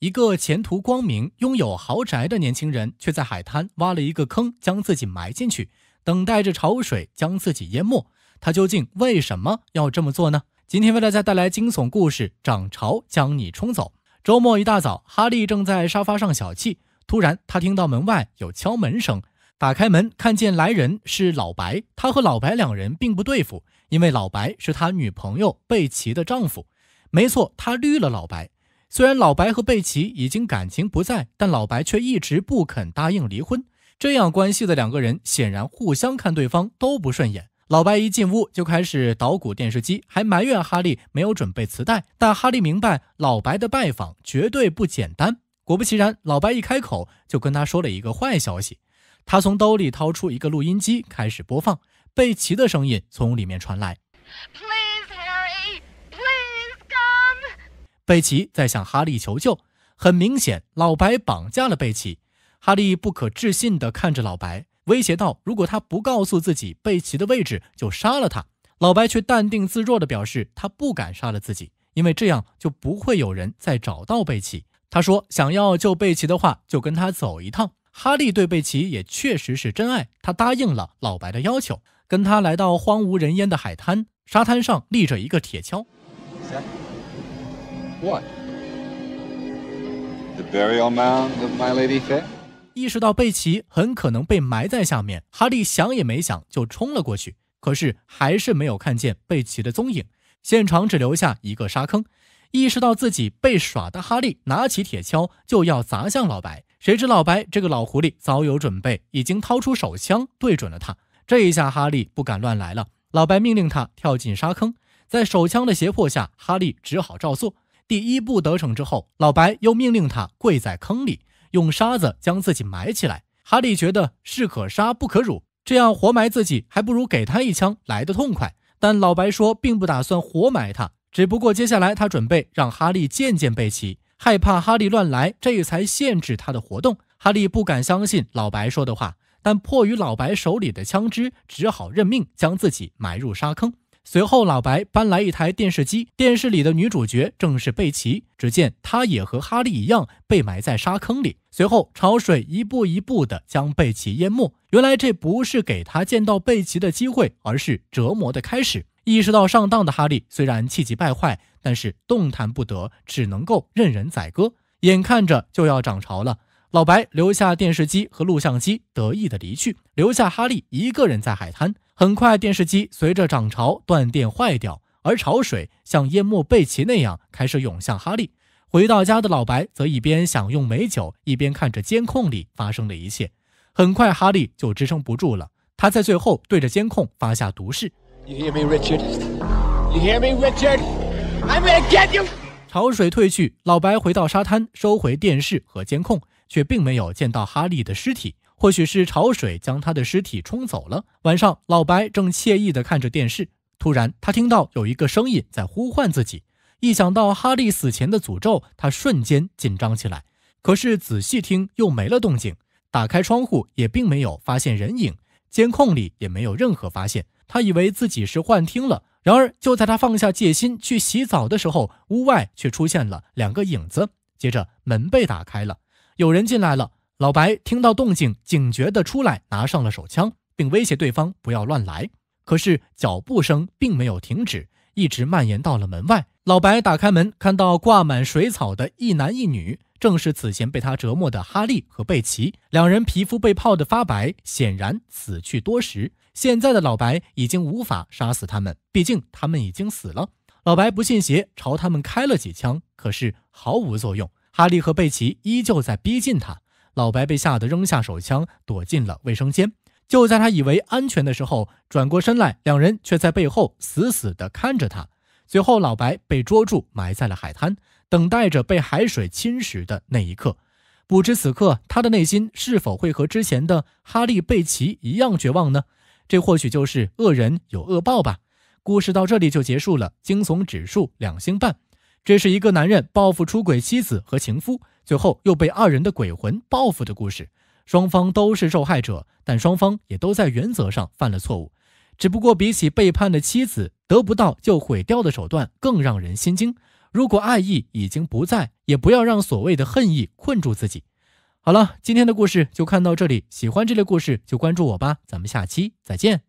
一个前途光明、拥有豪宅的年轻人，却在海滩挖了一个坑，将自己埋进去，等待着潮水将自己淹没。他究竟为什么要这么做呢？今天为大家带来惊悚故事：涨潮将你冲走。周末一大早，哈利正在沙发上小憩，突然他听到门外有敲门声，打开门看见来人是老白。他和老白两人并不对付，因为老白是他女朋友贝奇的丈夫。没错，他绿了老白。虽然老白和贝奇已经感情不再，但老白却一直不肯答应离婚。这样关系的两个人显然互相看对方都不顺眼。老白一进屋就开始捣鼓电视机，还埋怨哈利没有准备磁带。但哈利明白老白的拜访绝对不简单。果不其然，老白一开口就跟他说了一个坏消息。他从兜里掏出一个录音机，开始播放，贝奇的声音从里面传来。贝奇在向哈利求救，很明显，老白绑架了贝奇。哈利不可置信的看着老白，威胁道：“如果他不告诉自己贝奇的位置，就杀了他。”老白却淡定自若的表示：“他不敢杀了自己，因为这样就不会有人再找到贝奇。”他说：“想要救贝奇的话，就跟他走一趟。”哈利对贝奇也确实是真爱，他答应了老白的要求，跟他来到荒无人烟的海滩。沙滩上立着一个铁锹。What? The burial mound of my lady fair. 意识到贝奇很可能被埋在下面，哈利想也没想就冲了过去。可是还是没有看见贝奇的踪影，现场只留下一个沙坑。意识到自己被耍的，哈利拿起铁锹就要砸向老白，谁知老白这个老狐狸早有准备，已经掏出手枪对准了他。这一下哈利不敢乱来了，老白命令他跳进沙坑。在手枪的胁迫下，哈利只好照做。第一步得逞之后，老白又命令他跪在坑里，用沙子将自己埋起来。哈利觉得士可杀不可辱，这样活埋自己还不如给他一枪来的痛快。但老白说并不打算活埋他，只不过接下来他准备让哈利渐渐背齐，害怕哈利乱来，这才限制他的活动。哈利不敢相信老白说的话，但迫于老白手里的枪支，只好认命，将自己埋入沙坑。随后，老白搬来一台电视机，电视里的女主角正是贝奇。只见她也和哈利一样被埋在沙坑里，随后潮水一步一步地将贝奇淹没。原来这不是给他见到贝奇的机会，而是折磨的开始。意识到上当的哈利虽然气急败坏，但是动弹不得，只能够任人宰割。眼看着就要涨潮了。老白留下电视机和录像机，得意的离去，留下哈利一个人在海滩。很快，电视机随着涨潮断电坏掉，而潮水像淹没贝奇那样开始涌向哈利。回到家的老白则一边享用美酒，一边看着监控里发生的一切。很快，哈利就支撑不住了。他在最后对着监控发下毒誓。潮水退去，老白回到沙滩，收回电视和监控。却并没有见到哈利的尸体，或许是潮水将他的尸体冲走了。晚上，老白正惬意地看着电视，突然他听到有一个声音在呼唤自己。一想到哈利死前的诅咒，他瞬间紧张起来。可是仔细听又没了动静，打开窗户也并没有发现人影，监控里也没有任何发现。他以为自己是幻听了，然而就在他放下戒心去洗澡的时候，屋外却出现了两个影子，接着门被打开了。有人进来了，老白听到动静，警觉地出来，拿上了手枪，并威胁对方不要乱来。可是脚步声并没有停止，一直蔓延到了门外。老白打开门，看到挂满水草的一男一女，正是此前被他折磨的哈利和贝奇。两人皮肤被泡得发白，显然死去多时。现在的老白已经无法杀死他们，毕竟他们已经死了。老白不信邪，朝他们开了几枪，可是毫无作用。哈利和贝奇依旧在逼近他，老白被吓得扔下手枪，躲进了卫生间。就在他以为安全的时候，转过身来，两人却在背后死死地看着他。随后，老白被捉住，埋在了海滩，等待着被海水侵蚀的那一刻。不知此刻他的内心是否会和之前的哈利、贝奇一样绝望呢？这或许就是恶人有恶报吧。故事到这里就结束了，惊悚指数两星半。这是一个男人报复出轨妻子和情夫，最后又被二人的鬼魂报复的故事。双方都是受害者，但双方也都在原则上犯了错误。只不过比起背叛的妻子得不到就毁掉的手段，更让人心惊。如果爱意已经不在，也不要让所谓的恨意困住自己。好了，今天的故事就看到这里。喜欢这类故事就关注我吧，咱们下期再见。